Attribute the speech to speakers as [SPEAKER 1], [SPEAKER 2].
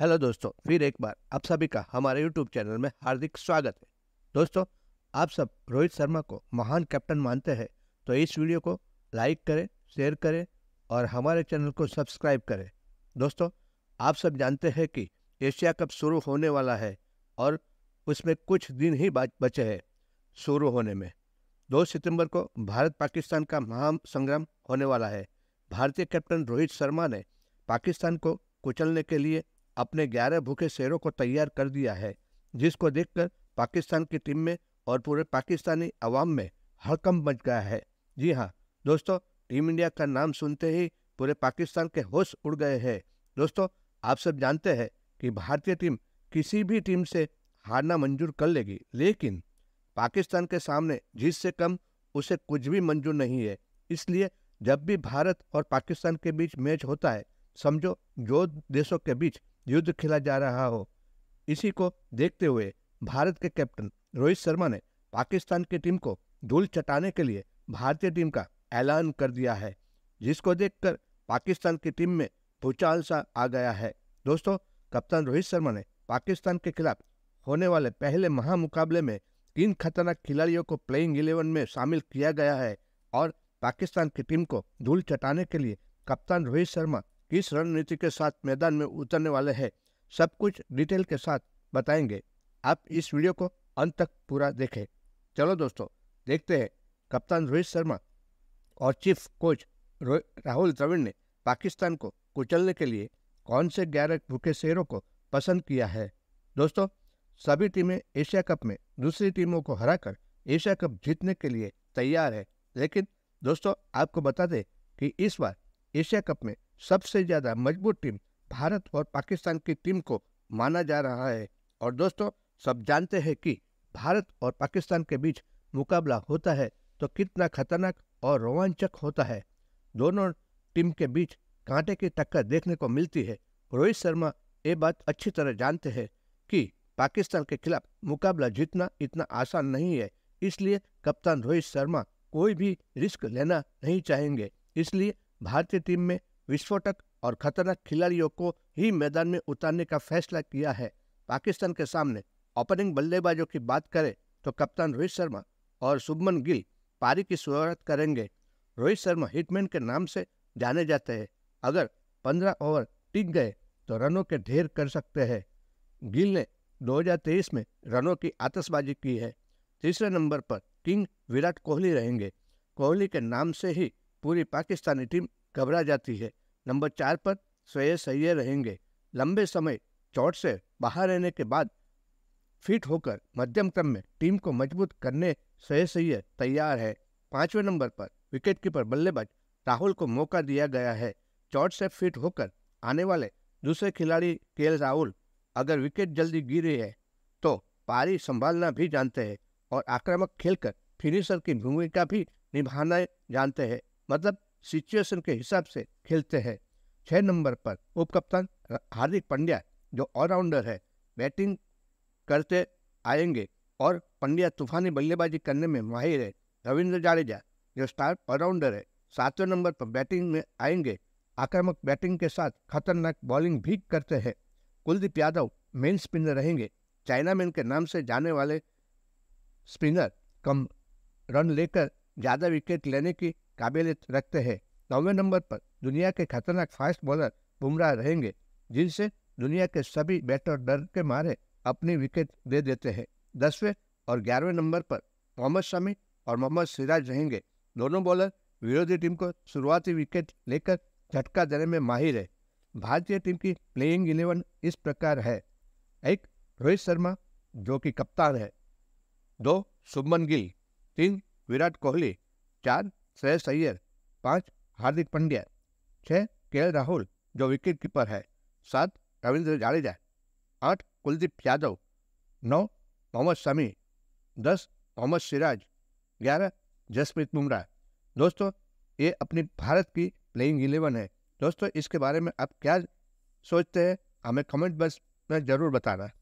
[SPEAKER 1] hello दोस्तों फिर एक बार आप सभी का हमारे यूट्यूब चैनल में हार्दिक स्वागत है दोस्तों आप सब रोहित शर्मा को महान कैप्टन मानते हैं तो इस वीडियो को लाइक करें शेयर करें और हमारे चैनल को सब्सक्राइब करें दोस्तों आप सब जानते हैं कि एशिया कप शुरू होने वाला है और उसमें कुछ दिन ही बचे हैं शुरू होने में दो सितंबर को भारत पाकिस्तान का महासंग्राम होने वाला है भारतीय कैप्टन रोहित शर्मा ने पाकिस्तान को कुचलने के लिए अपने ग्यारह भूखे शेरों को तैयार कर दिया है जिसको देखकर पाकिस्तान की टीम में और पूरे पाकिस्तानी अवाम में हड़कम मच गया है जी हाँ दोस्तों टीम इंडिया का नाम सुनते ही पूरे पाकिस्तान के होश उड़ गए हैं दोस्तों आप सब जानते हैं कि भारतीय टीम किसी भी टीम से हारना मंजूर कर लेगी लेकिन पाकिस्तान के सामने जीत से कम उसे कुछ भी मंजूर नहीं है इसलिए जब भी भारत और पाकिस्तान के बीच मैच होता है समझो जो देशों के बीच युद्ध खेला जा रहा हो इसी को देखते हुए भारत के कैप्टन रोहित शर्मा ने पाकिस्तान की टीम को धूल चटाने के लिए भारतीय टीम का ऐलान कर दिया है जिसको देखकर पाकिस्तान की टीम में भूचाल सा आ गया है दोस्तों कप्तान रोहित शर्मा ने पाकिस्तान के खिलाफ होने वाले पहले महामुकाबले में किन खतरनाक खिलाड़ियों को प्लेइंग इलेवन में शामिल किया गया है और पाकिस्तान की टीम को धूल चटाने के लिए कप्तान रोहित शर्मा किस रणनीति के साथ मैदान में उतरने वाले हैं सब कुछ डिटेल के साथ बताएंगे आप इस वीडियो को अंत तक पूरा देखें चलो दोस्तों देखते हैं कप्तान रोहित शर्मा और चीफ कोच राहुल द्रविड़ ने पाकिस्तान को कुचलने के लिए कौन से ग्यारह भूखे शेरों को पसंद किया है दोस्तों सभी टीमें एशिया कप में दूसरी टीमों को हराकर एशिया कप जीतने के लिए तैयार है लेकिन दोस्तों आपको बता दें कि इस बार एशिया कप में सबसे ज़्यादा मजबूत टीम भारत और पाकिस्तान की टीम को माना जा रहा है और दोस्तों सब जानते हैं कि भारत और पाकिस्तान के बीच मुकाबला होता है तो कितना खतरनाक और रोमांचक होता है दोनों टीम के बीच कांटे की टक्कर देखने को मिलती है रोहित शर्मा ये बात अच्छी तरह जानते हैं कि पाकिस्तान के खिलाफ मुकाबला जीतना इतना आसान नहीं है इसलिए कप्तान रोहित शर्मा कोई भी रिस्क लेना नहीं चाहेंगे इसलिए भारतीय टीम में विस्फोटक और खतरनाक खिलाड़ियों को ही मैदान में उतारने का फैसला किया है पाकिस्तान के सामने ओपनिंग बल्लेबाजों की बात करें तो कप्तान रोहित शर्मा और शुभमन गिल पारी की शुरुआत करेंगे रोहित शर्मा हिटमैन के नाम से जाने जाते हैं अगर पंद्रह ओवर टिक गए तो रनों के ढेर कर सकते हैं गिल ने 2023 में रनों की आतशबाजी की है तीसरे नंबर पर किंग विराट कोहली रहेंगे कोहली के नाम से ही पूरी पाकिस्तानी टीम घबरा जाती है नंबर चार पर सोए सैये रहेंगे लंबे समय चोट से बाहर रहने के बाद फिट होकर मध्यम क्रम में टीम को मजबूत करने सही सही तैयार है पांचवें नंबर पर विकेट कीपर बल्लेबाज राहुल को मौका दिया गया है चोट से फिट होकर आने वाले दूसरे खिलाड़ी के राहुल अगर विकेट जल्दी गिरी है तो पारी संभालना भी जानते हैं और आक्रामक खेलकर फिनिशर की भूमिका भी निभाना जानते हैं मतलब सिचुएशन के हिसाब से खेलते हैं छः नंबर पर उप कप्तान हार्दिक पंड्या जो ऑलराउंडर है बैटिंग करते आएंगे और पंड्या तूफानी बल्लेबाजी करने में माहिर है रविंद्र जाडेजा जो स्टार ऑलराउंडर है सातवें नंबर पर बैटिंग में आएंगे आक्रामक बैटिंग के साथ खतरनाक बॉलिंग भी करते हैं कुलदीप यादव मेन स्पिनर रहेंगे चाइना मैन के नाम से जाने वाले स्पिनर कम रन लेकर ज़्यादा विकेट लेने की काबिलियत रखते हैं नौवे नंबर पर दुनिया के खतरनाक फास्ट बॉलर बुमराह रहेंगे जिनसे दुनिया के सभी बैटर डर के मारे अपनी विकेट दे देते हैं दसवें और ग्यारहवें नंबर पर मोहम्मद शमी और मोहम्मद सिराज रहेंगे दोनों बॉलर विरोधी टीम को शुरुआती विकेट लेकर झटका देने में माहिर है भारतीय टीम की प्लेइंग इलेवन इस प्रकार है एक रोहित शर्मा जो कि कप्तान है दो शुभमन गिल तीन विराट कोहली चार श्रेयस अय्यर पाँच हार्दिक पंड्या छः के राहुल जो विकेट कीपर है सात रविंद्र जाडेजा आठ कुलदीप यादव नौ मोहम्मद शमी दस मोहम्मद सिराज ग्यारह जसप्रीत बुमराह दोस्तों ये अपनी भारत की प्लेइंग इलेवन है दोस्तों इसके बारे में आप क्या सोचते हैं हमें कमेंट बॉक्स में ज़रूर बताना